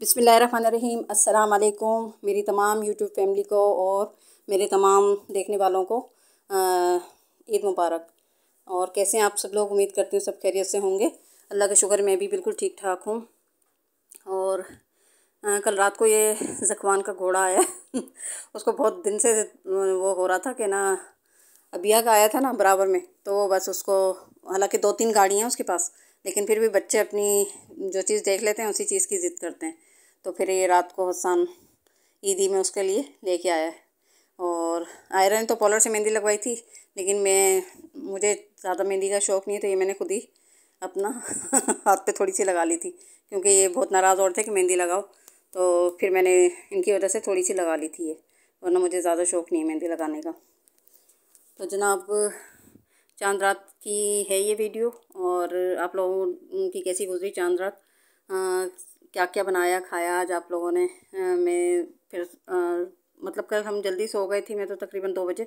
बिसमीम अस्सलाम वालेकुम मेरी तमाम यूट्यूब फैमिली को और मेरे तमाम देखने वालों को ईद मुबारक और कैसे हैं आप सब लोग उम्मीद करती हूँ सब खैरियत से होंगे अल्लाह का शुक्र मैं भी बिल्कुल ठीक ठाक हूँ और आ, कल रात को ये जकवान का घोड़ा आया उसको बहुत दिन से वो हो रहा था कि ना अबिया का आया था ना बराबर में तो बस उसको हालांकि दो तीन गाड़ियाँ हैं उसके पास लेकिन फिर भी बच्चे अपनी जो चीज़ देख लेते हैं उसी चीज़ की ज़िद करते हैं तो फिर ये रात को हसान ईदी में उसके लिए लेके आया और आयरन तो पॉलर से मेहंदी लगवाई थी लेकिन मैं मुझे ज़्यादा मेहंदी का शौक़ नहीं है तो ये मैंने खुद ही अपना हाथ पे थोड़ी सी लगा ली थी क्योंकि ये बहुत नाराज़ और थे कि मेहंदी लगाओ तो फिर मैंने इनकी वजह से थोड़ी सी लगा ली थी ये वरना मुझे ज़्यादा शौक़ नहीं है मेहंदी लगाने का तो जनाब चांद रात की है ये वीडियो और आप लोगों की कैसी गुजरी चांद रात हाँ, क्या क्या बनाया खाया आज आप लोगों ने मैं फिर आ, मतलब कल हम जल्दी सो गए थी मैं तो तकरीबन दो बजे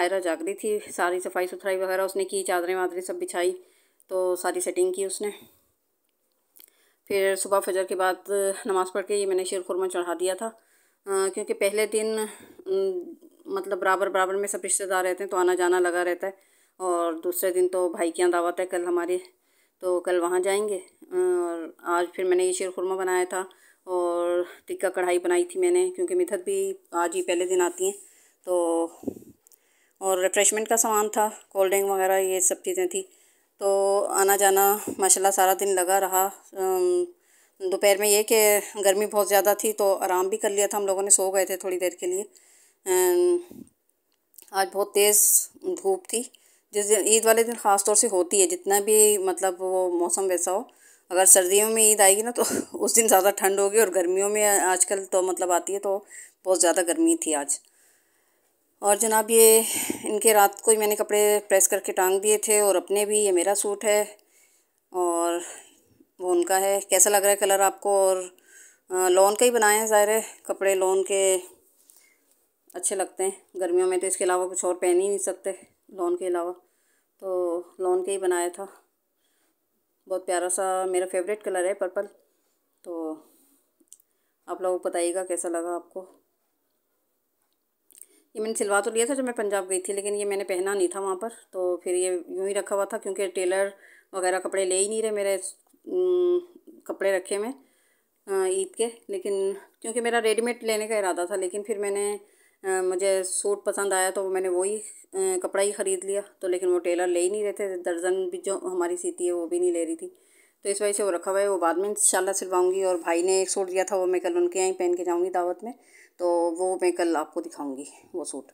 आयरा जाग रही थी सारी सफाई सुथराई वगैरह उसने की चादरें वादरें सब बिछाई तो सारी सेटिंग की उसने फिर सुबह फजर के बाद नमाज़ पढ़ के ये मैंने शेर खुरमा चढ़ा दिया था आ, क्योंकि पहले दिन न, मतलब बराबर बराबर में सब रिश्तेदार रहते हैं तो आना जाना लगा रहता है और दूसरे दिन तो भाई की यहाँ दावत है कल हमारी तो कल वहाँ जाएंगे और आज फिर मैंने ये शेर खुरमा बनाया था और टिक्का कढ़ाई बनाई थी मैंने क्योंकि मिथत भी आज ही पहले दिन आती हैं तो और रिफ़्रेशमेंट का सामान था कोल्ड ड्रिंक वगैरह ये सब चीज़ें थी तो आना जाना माशाल्लाह सारा दिन लगा रहा दोपहर में ये कि गर्मी बहुत ज़्यादा थी तो आराम भी कर लिया था हम लोगों ने सो गए थे थोड़ी देर के लिए आज बहुत तेज़ धूप थी जिस दिन ईद वाले दिन ख़ास तौर से होती है जितना भी मतलब वो मौसम वैसा हो अगर सर्दियों में ईद आएगी ना तो उस दिन ज़्यादा ठंड होगी और गर्मियों में आजकल तो मतलब आती है तो बहुत ज़्यादा गर्मी थी आज और जनाब ये इनके रात को ही मैंने कपड़े प्रेस करके टांग दिए थे और अपने भी ये मेरा सूट है और वो उनका है कैसा लग रहा है कलर आपको और लॉन का ही बनाए हैं ज़ाहिर है कपड़े लॉन के अच्छे लगते हैं गर्मियों में तो इसके अलावा कुछ और पहन ही नहीं सकते लॉन के अलावा तो लोन के ही बनाया था बहुत प्यारा सा मेरा फेवरेट कलर है पर्पल तो आप लोग बताइएगा कैसा लगा आपको ये मैंने सिलवा तो लिया था जब मैं पंजाब गई थी लेकिन ये मैंने पहना नहीं था वहाँ पर तो फिर ये यूँ ही रखा हुआ था क्योंकि टेलर वगैरह कपड़े ले ही नहीं रहे मेरे कपड़े रखे मैं ईद के लेकिन क्योंकि मेरा रेडीमेड लेने का इरादा था लेकिन फिर मैंने मुझे सूट पसंद आया तो मैंने वही कपड़ा ही ख़रीद लिया तो लेकिन वो टेलर ले ही नहीं रहे थे दर्जन भी जो हमारी सीती है वो भी नहीं ले रही थी तो इस वजह से वो रखा हुआ है वो बाद में इंशाल्लाह सिलवाऊंगी और भाई ने एक सूट दिया था वो मैं कल उनके यहाँ ही पहन के जाऊँगी दावत में तो वो मैं कल आपको दिखाऊँगी वो सूट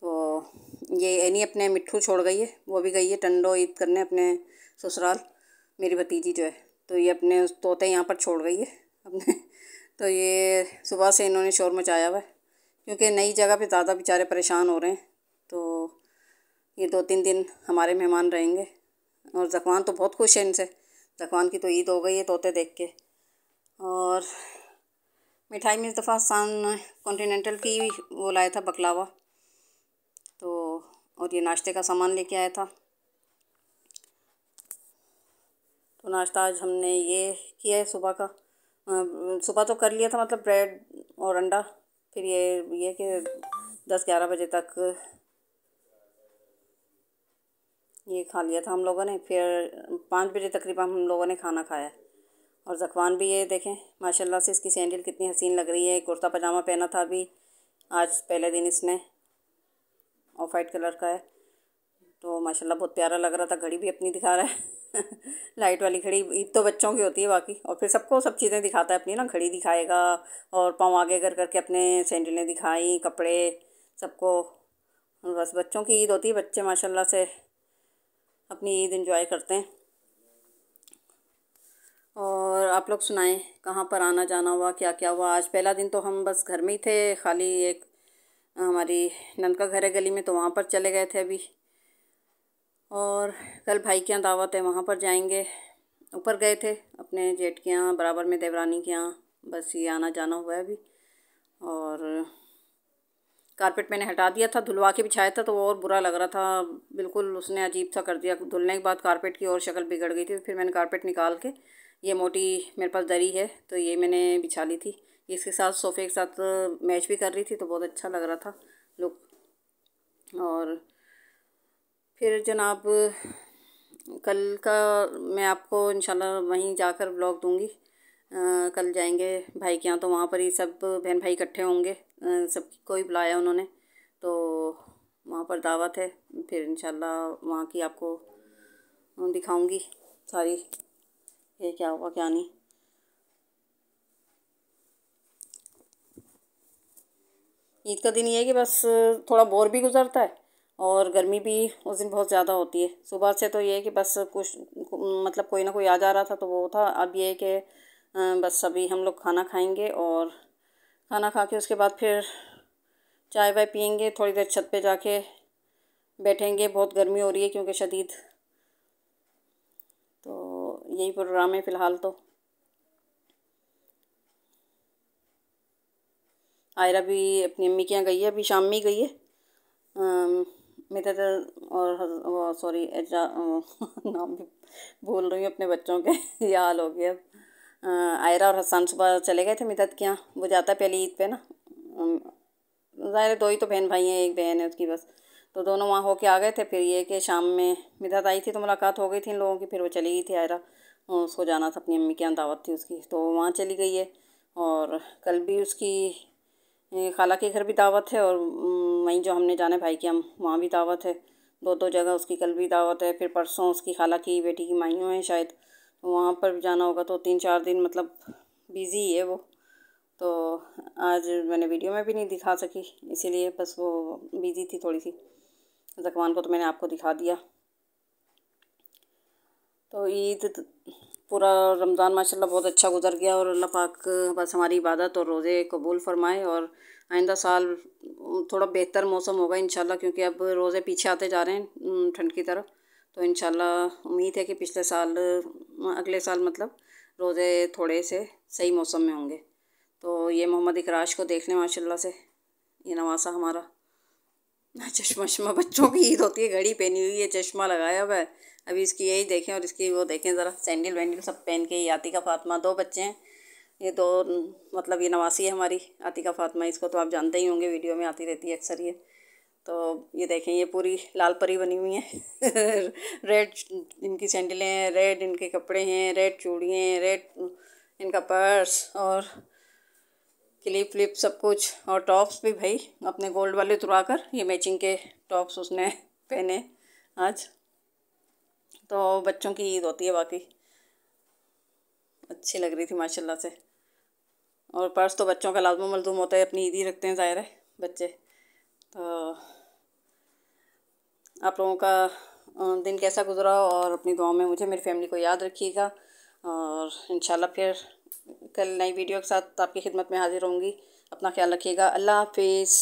तो ये एनी अपने मिट्ठू छोड़ गई है वो भी गई है टंडो ईद करने अपने ससुराल मेरी भतीजी जो है तो ये अपने तोते यहाँ पर छोड़ गई है अपने तो ये सुबह से इन्होंने शोर मचाया हुआ है क्योंकि नई जगह पे ज़्यादा बेचारे परेशान हो रहे हैं तो ये दो तीन दिन हमारे मेहमान रहेंगे और जकवान तो बहुत खुश है इनसे जकवान की तो ईद हो गई है तोते देख के और मिठाई में इस दफ़ा सान कॉन्टीनेंटल की वो लाया था बकलावा तो और ये नाश्ते का सामान लेके आया था तो नाश्ता आज हमने ये किया है सुबह का सुबह तो कर लिया था मतलब ब्रेड और अंडा फिर ये ये कि दस ग्यारह बजे तक ये खा लिया था हम लोगों ने फिर पाँच बजे तकरीबन हम लोगों ने खाना खाया और जखवान भी ये देखें माशाल्लाह से इसकी सैंडल कितनी हसीन लग रही है कुर्ता पजामा पहना था अभी आज पहले दिन इसने ऑफ वाइट कलर का है तो माशाल्लाह बहुत प्यारा लग रहा था घड़ी भी अपनी दिखा रहा है लाइट वाली घड़ी ईद तो बच्चों की होती है बाकी और फिर सबको सब चीज़ें दिखाता है अपनी ना घड़ी दिखाएगा और पाँव आगे कर करके अपने सैंडलें दिखाई कपड़े सबको बस बच्चों की ईद होती है बच्चे माशाल्लाह से अपनी ईद इन्जॉय करते हैं और आप लोग सुनाएं कहाँ पर आना जाना हुआ क्या क्या हुआ आज पहला दिन तो हम बस घर में ही थे खाली एक हमारी नंद का घर है गली में तो वहाँ पर चले गए थे अभी और कल भाई के यहाँ दावत है वहाँ पर जाएंगे ऊपर गए थे अपने जेठ के यहाँ बराबर में देवरानी के यहाँ बस ये आना जाना हुआ है अभी और कारपेट मैंने हटा दिया था धुलवा के बिछाया था तो और बुरा लग रहा था बिल्कुल उसने अजीब सा कर दिया धुलने के बाद कारपेट की और शक्ल बिगड़ गई थी फिर मैंने कारपेट निकाल के ये मोटी मेरे पास दरी है तो ये मैंने बिछा ली थी इसके साथ सोफ़े के साथ मैच भी कर रही थी तो बहुत अच्छा लग रहा था लुक और फिर जनाब कल का मैं आपको इंशाल्लाह वहीं जाकर ब्लॉग दूंगी आ, कल जाएंगे भाई के यहाँ तो वहाँ पर ही सब बहन भाई इकट्ठे होंगे को ही बुलाया उन्होंने तो वहाँ पर दावत है फिर इंशाल्लाह वहाँ की आपको दिखाऊंगी सारी ये क्या हुआ क्या नहीं ईद का दिन ये है कि बस थोड़ा बोर भी गुजरता है और गर्मी भी उस दिन बहुत ज़्यादा होती है सुबह से तो ये है कि बस कुछ मतलब कोई ना कोई आ जा रहा था तो वो था अब ये है कि बस अभी हम लोग खाना खाएंगे और खाना खा के उसके बाद फिर चाय वाय पियेंगे थोड़ी देर छत पे जाके बैठेंगे बहुत गर्मी हो रही है क्योंकि शदीद तो यही प्रोग्राम है फ़िलहाल तो आयरा भी अपनी अम्मी के यहाँ गई है अभी शाम में ही गई है मिदत तो और सॉरी नाम भी भूल रही हूँ अपने बच्चों के ये हाल हो गया आयरा और हसन सुबह चले गए थे मिदत के यहाँ वो जाता है पहली ईद पे ना ज़ाहिर दो ही तो बहन भाई हैं एक बहन है उसकी बस तो दोनों वहाँ होके आ गए थे फिर ये कि शाम में मिदत आई थी तो मुलाकात हो गई थी इन लोगों की फिर वो चली गई थी आयरा उसको जाना था अपनी अम्मी के यहाँ दावत थी उसकी तो वहाँ चली गई है और कल भी उसकी खाला के घर भी दावत है और वहीं जो हमने जाना है भाई की हम वहाँ भी दावत है दो दो जगह उसकी कल भी दावत है फिर परसों उसकी खाला की बेटी की माइयों हैं शायद तो वहाँ पर भी जाना होगा तो तीन चार दिन मतलब बिज़ी है वो तो आज मैंने वीडियो में भी नहीं दिखा सकी इसीलिए बस वो बिज़ी थी थोड़ी सी जकवान को तो मैंने आपको दिखा दिया तो ईद पूरा रमज़ान माशाल्लाह बहुत अच्छा गुजर गया और अल्लाह पाक बस हमारी इबादत और रोज़े कबूल फरमाए और आइंदा साल थोड़ा बेहतर मौसम होगा इन क्योंकि अब रोज़े पीछे आते जा रहे हैं ठंड की तरफ तो इन उम्मीद है कि पिछले साल अगले साल मतलब रोज़े थोड़े से सही मौसम में होंगे तो ये मोहम्मद इकराश को देख लें माशा से ये नवासा हमारा चश्मा चश्मा बच्चों की ईद होती है घड़ी पहनी हुई है चश्मा लगाया हुआ है अभी इसकी यही देखें और इसकी वो देखें ज़रा सैंडल वैंडल सब पहन के ही का फातमा दो बच्चे हैं ये दो मतलब ये नवासी है हमारी आतिका फातमा इसको तो आप जानते ही होंगे वीडियो में आती रहती है अक्सर ये तो ये देखें ये पूरी लाल परी बनी हुई है रेड इनकी सैंडलें हैं रेड इनके कपड़े हैं रेड चूड़ियाँ हैं रेड इनका पर्स और क्लिप व्लिप सब कुछ और टॉप्स भी भाई अपने गोल्ड वाले तुरा कर ये मैचिंग के टॉप्स उसने पहने आज तो बच्चों की ईद होती है बाकी अच्छी लग रही थी माशाल्लाह से और पर्स तो बच्चों का लाजम मलजूम होता है अपनी ईद ही रखते हैं ज़ाहिर है बच्चे तो आप लोगों का दिन कैसा गुजरा और अपनी दुआ में मुझे मेरी फैमिली को याद रखिएगा और इन फिर कल नई वीडियो के साथ आपकी खिदमत में हाजिर होंगी अपना ख्याल रखिएगा अल्लाह हाफिज़